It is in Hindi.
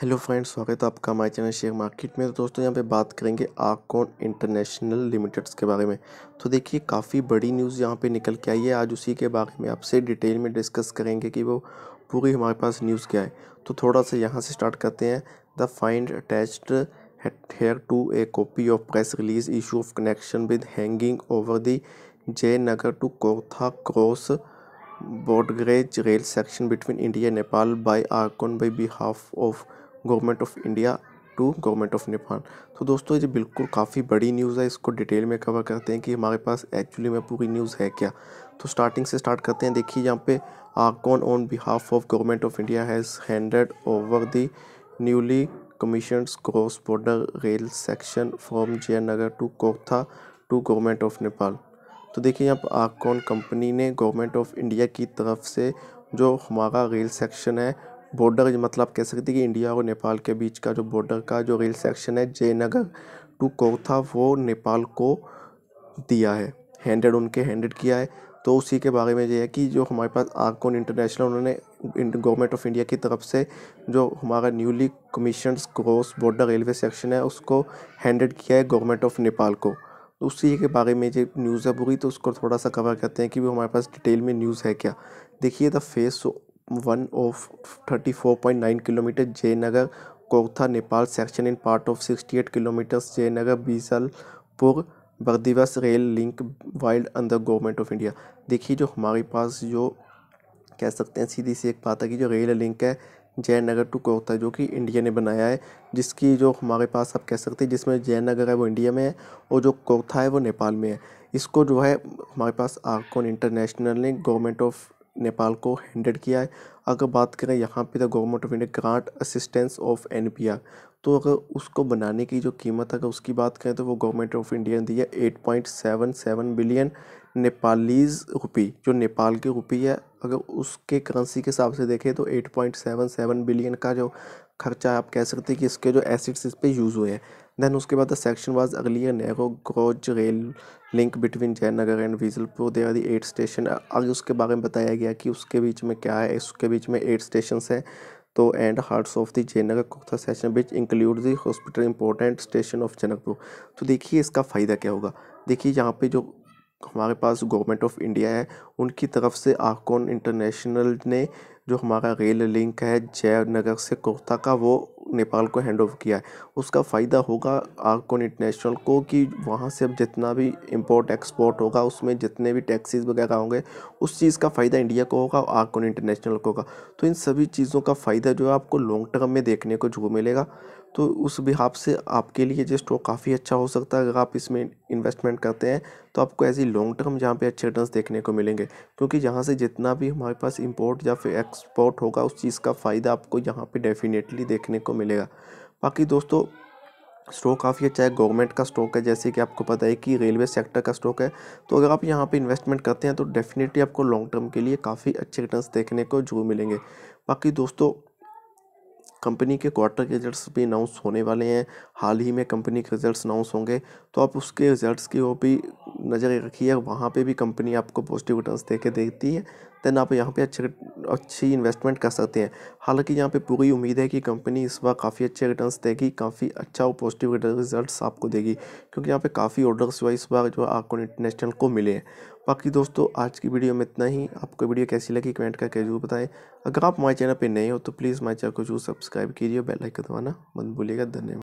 हेलो फ्रेंड्स स्वागत है आपका हमारे चैनल शेयर मार्केट में तो दोस्तों यहाँ पे बात करेंगे आकोन इंटरनेशनल लिमिटेड्स के बारे में तो देखिए काफ़ी बड़ी न्यूज़ यहाँ पे निकल के आई है आज उसी के बारे में आपसे डिटेल में डिस्कस करेंगे कि वो पूरी हमारे पास न्यूज़ क्या है तो थोड़ा सा यहाँ से स्टार्ट करते हैं the find attached hair to A copy of press release issue of connection with hanging over the Jaynagar to कोथा cross बोडगरेज rail section between India Nepal bye आकोन bye behalf of government of India to government of Nepal तो दोस्तों ये बिल्कुल काफ़ी बड़ी न्यूज़ है इसको डिटेल में कवर करते हैं कि हमारे पास एक्चुअली में पूरी न्यूज़ है क्या तो स्टार्टिंग से स्टार्ट करते हैं देखिए यहाँ पे आकोन on behalf of government of India has handed over the newly commission cross border rail section from Jaynagar to Kurtha to government of Nepal तो देखिए यहाँ पर आकॉन कंपनी ने गवर्नमेंट ऑफ इंडिया की तरफ से जो हमारा रेल सेक्शन है बॉर्डर मतलब कह सकते हैं कि इंडिया और नेपाल के बीच का जो बॉर्डर का जो रेल सेक्शन है जयनगर टू कोथा वो नेपाल को दिया है हैंडेड उनके हैंडेड किया है तो उसी के बारे में ये है कि जो हमारे पास आरकॉन इंटरनेशनल उन्होंने गवर्नमेंट ऑफ इंडिया की तरफ से जो हमारा newly commission cross border railway section है उसको हैंडेड किया है गवर्नमेंट ऑफ नेपाल को तो उसी के बारे में जो न्यूज़ है हुई तो उसको थोड़ा सा कवर करते हैं कि वो हमारे पास डिटेल में न्यूज़ है क्या देखिए the phase one of thirty four point nine kilometer Jaynagar Kurtha Nepal section in part of sixty eight kilometers Jaynagar Bijalpura Bardibas rail link built under government of India देखिए जो हमारे पास जो कह सकते हैं सीधी सी एक बात है कि जो रेल लिंक है जयनगर टू कोटा जो कि इंडिया ने बनाया है जिसकी जो हमारे पास आप कह सकते हैं जिसमें जयनगर है वो इंडिया में है और जो कोथा है वो नेपाल में है इसको जो है हमारे पास आरकॉन इंटरनेशनल ने गवर्नमेंट ऑफ नेपाल को हैंडल किया है अगर बात करें यहाँ पे द तो government of India grant assistance of an तो अगर उसको बनाने की जो कीमत अगर उसकी बात करें तो वो गवर्नमेंट ऑफ इंडिया ने दी है eight point seven seven billion Nepalese rupee जो नेपाल की रुपी है अगर उसके करेंसी के हिसाब से देखें तो eight point seven seven billion का जो खर्चा आप कह सकते हैं कि इसके जो एसिड्स इस पर यूज़ हुए हैं दैन उसके बाद द सेक्शन वाज अगली narrow gauge rail link between Jaynagar and Bijalpura they are the eight station आगे उसके बारे में बताया गया कि उसके बीच में क्या है इसके बीच में एट स्टेशन है तो and parts of the Jaynagar Kurtha section which include the hospital important station of Janakpur तो देखिए इसका फ़ायदा क्या होगा देखिए यहाँ पे जो हमारे पास गवर्नमेंट ऑफ इंडिया है उनकी तरफ से आकॉन इंटरनेशनल ने जो हमारा रेल लिंक है जयनगर से कुर्ता का वो नेपाल को हैंड ओवर किया है उसका फ़ायदा होगा आर्कोन इंटरनेशनल को कि वहाँ से अब जितना भी इंपोर्ट एक्सपोर्ट होगा उसमें जितने भी टैक्सीज वगैरह होंगे उस चीज़ का फ़ायदा इंडिया को होगा और आर्कोन इंटरनेशनल को होगा तो इन सभी चीज़ों का फ़ायदा जो है आपको लॉन्ग टर्म में देखने को जो मिलेगा तो उस बिहाब से आपके लिए जो स्टॉक काफ़ी अच्छा हो सकता है अगर आप इसमें इन्वेस्टमेंट करते हैं तो आपको ऐसी लॉन्ग टर्म जहाँ पे अच्छे रिटर्न देखने को मिलेंगे क्योंकि जहाँ से जितना भी हमारे पास इम्पोर्ट या फिर स्पॉट होगा उस चीज़ का फ़ायदा आपको यहाँ पे डेफिनेटली देखने को मिलेगा बाकी दोस्तों स्टॉक काफ़ी अच्छा है गवर्नमेंट का स्टॉक है जैसे कि आपको पता है कि रेलवे सेक्टर का स्टॉक है तो अगर आप यहाँ पे इन्वेस्टमेंट करते हैं तो डेफिनेटली आपको लॉन्ग टर्म के लिए काफ़ी अच्छे रिटर्न देखने को जरूर मिलेंगे बाकी दोस्तों कंपनी के क्वार्टर के रिजल्ट्स भी अनाउंस होने वाले हैं हाल ही में कंपनी के रिजल्ट्स अनाउंस होंगे तो आप उसके रिजल्ट्स की वो भी नज़र रखिए वहाँ पे भी कंपनी आपको पॉजिटिव रिटर्न्स दे के देती है देन आप यहाँ पे अच्छे अच्छी इन्वेस्टमेंट कर सकते हैं हालांकि यहाँ पे पूरी उम्मीद है कि कंपनी इस बार काफ़ी अच्छे रिटर्न्स देगी काफ़ी अच्छा और पॉजिटिव रिजल्ट आपको देगी क्योंकि यहाँ पे काफ़ी ऑर्डर्स जो है इस बार जो आपको इंटरनेशनल को मिले हैं बाकी दोस्तों आज की वीडियो में इतना ही आपको वीडियो कैसी लगी कमेंट करके जरूर बताएं अगर आप हमारे चैनल पर नए हो तो प्लीज़ हमारे चैनल को जरूर सब्सक्राइब कीजिए बेल आइकन दबाना मत भूलिएगा धन्यवाद